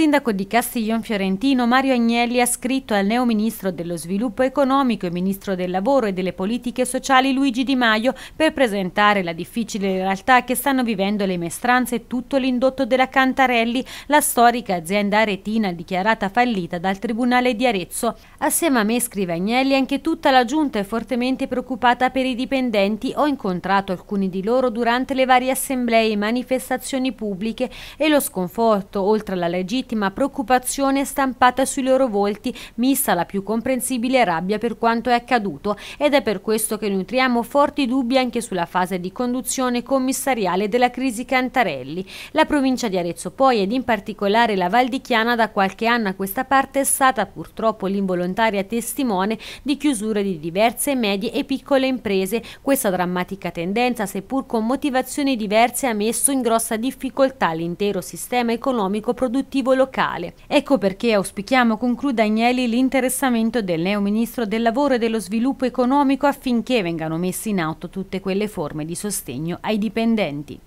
sindaco di Castiglion Fiorentino Mario Agnelli ha scritto al neo ministro dello sviluppo economico e ministro del lavoro e delle politiche sociali Luigi Di Maio per presentare la difficile realtà che stanno vivendo le mestranze e tutto l'indotto della Cantarelli, la storica azienda aretina dichiarata fallita dal Tribunale di Arezzo. Assieme a me, scrive Agnelli, anche tutta la giunta è fortemente preoccupata per i dipendenti. Ho incontrato alcuni di loro durante le varie assemblee e manifestazioni pubbliche e lo sconforto, oltre alla legittima legittima preoccupazione stampata sui loro volti, mista la più comprensibile rabbia per quanto è accaduto ed è per questo che nutriamo forti dubbi anche sulla fase di conduzione commissariale della crisi Cantarelli. La provincia di Arezzo poi ed in particolare la Val di Chiana da qualche anno a questa parte è stata purtroppo l'involontaria testimone di chiusure di diverse medie e piccole imprese. Questa drammatica tendenza, seppur con motivazioni diverse, ha messo in grossa difficoltà l'intero sistema economico produttivo locale locale. Ecco perché auspichiamo concluda Agnelli l'interessamento del neo ministro del lavoro e dello sviluppo economico affinché vengano messe in atto tutte quelle forme di sostegno ai dipendenti.